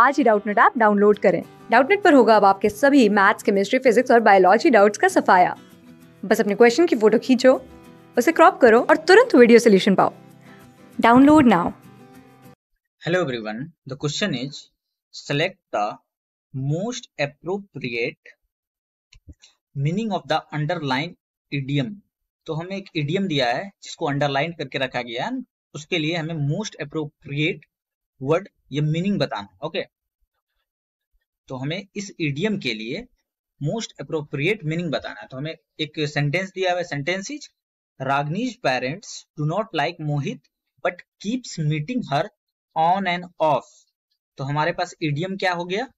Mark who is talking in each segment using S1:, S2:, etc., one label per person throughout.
S1: आज ही Doubtnut app download करें डाउटनेट पर होगा अब आपके सभी मैथ्स केमिस्ट्री फिजिक्स और बायोलॉजी डाउट्स का सफाया बस अपने क्वेश्चन की फोटो खींचो उसे क्रॉप करो और तुरंत वीडियो सोल्यूशन पाओ download now
S2: hello everyone the question is select the most appropriate meaning of the underline idiom तो हमें एक इडियम दिया है जिसको अंडरलाइन करके रखा गया है उसके लिए हमें मोस्ट अप्रोप्रिएट वर्ड या मीनिंग बताना ओके तो हमें इस ईडियम के लिए मोस्ट अप्रोप्रिएट मीनिंग बताना है तो हमें एक सेंटेंस दिया हुआ sentence is Ragini's parents do not like Mohit but keeps meeting her on and off तो हमारे पास ईडीएम क्या हो गया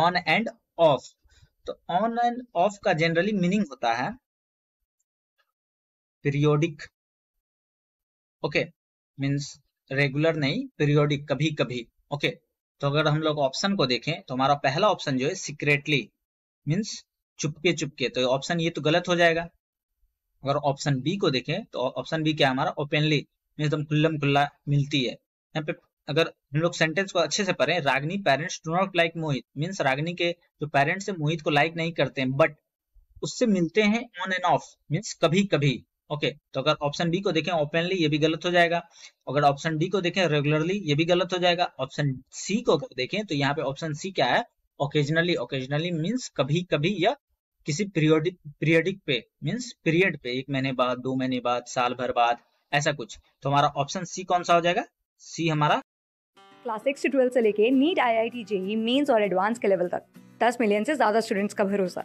S2: ऑन एंड ऑफ तो ऑन एंड ऑफ का जनरली मीनिंग होता है पीरियोडिक ओके मीन्स रेगुलर नहीं पीरियोडिक कभी कभी ओके तो अगर हम लोग ऑप्शन को देखें तो हमारा पहला ऑप्शन जो है सीक्रेटली मीन्स चुपके चुपके तो ऑप्शन ये तो गलत हो जाएगा अगर ऑप्शन बी को देखें तो ऑप्शन बी क्या है हमारा ओपनली मीन एकदम खुल्लम खुल्ला मिलती है यहाँ पे अगर हम लोग सेंटेंस को अच्छे से पढ़ें Ragini parents do not like Mohit means Ragini के जो पेरेंट्स है मोहित को लाइक नहीं करते हैं बट उससे मिलते हैं ऑन एंड ऑफ मीन्स कभी कभी ओके okay, तो अगर ऑप्शन बी को देखें ओपनली ये भी गलत हो जाएगा अगर ऑप्शन डी को देखें रेगुलरली ये भी गलत हो जाएगा ऑप्शन सी को अगर देखें तो यहाँ पे ऑप्शन सी क्या है ओकेजनली ओकेजनली मीन्स कभी कभी या किसी पीरियोडिक पीरियडिक पे मीन्स पीरियड पे एक महीने बाद दो महीने बाद साल भर बाद ऐसा कुछ तो हमारा ऑप्शन सी कौन सा हो जाएगा सी हमारा
S1: क्लास सिक्स से ट्वेल्थ से लेके NEET I I T JEE mains और एडवांस के लेवल तक दस मिलियन से ज्यादा स्टूडेंट्स का भरोसा